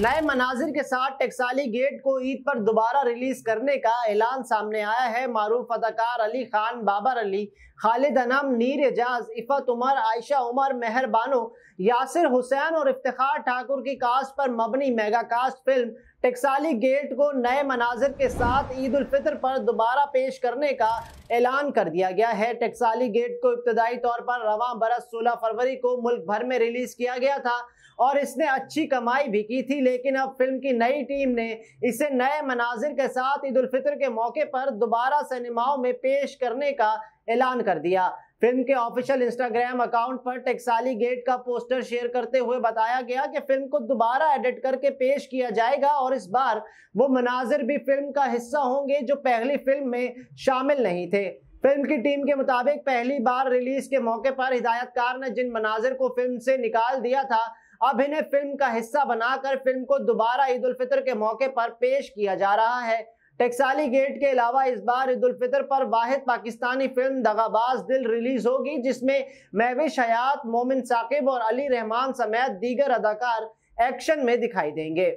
नए मनाजिर के साथ टेक्साली गेट को ईद पर दोबारा रिलीज करने का ऐलान सामने आया है मारूफ अदाकार अली खान बाबर अली खालिद अनम नीर एजाज इफ़त उमर आयशा उमर मेहरबानो यासिर हुसैन और इफ्तार ठाकुर की कास्ट पर मबनी mega cast film Taksali gate को नए मनाजिर के साथ ईद उल फितर पर दोबारा पेश करने का ऐलान कर दिया गया है टेक्साली गेट को इब्तदाई तौर पर रवा बरस 16 फरवरी को मुल्क भर में रिलीज़ किया गया था और इसने अच्छी कमाई भी की थी लेकिन अब फिल्म की नई टीम ने इसे नए मनाजिर के साथ ईद उल फितर के मौके पर दोबारा सिनेमाओं में पेश करने का ऐलान कर दिया फिल्म के ऑफिशियल इंस्टाग्राम अकाउंट पर टेक्साली गेट का पोस्टर शेयर करते हुए बताया गया कि फिल्म को दोबारा एडिट करके पेश किया जाएगा और इस बार वो मनाजिर भी फिल्म का हिस्सा होंगे जो पहली फिल्म में शामिल नहीं थे फिल्म की टीम के मुताबिक पहली बार रिलीज के मौके पर हिदायतकार ने जिन मनाजिर को फिल्म से निकाल दिया था अब इन्हें फिल्म का हिस्सा बनाकर फिल्म को दोबारा ईद उल फितर के मौके पर पेश किया जा रहा है टेक्साली गेट के अलावा इस बार ईद ईदालफ़ितर पर वाहिद पाकिस्तानी फिल्म दगाबाज दिल रिलीज़ होगी जिसमें महविश हयात मोमिन साकिब और अली रहमान समेत दीगर अदाकार एक्शन में दिखाई देंगे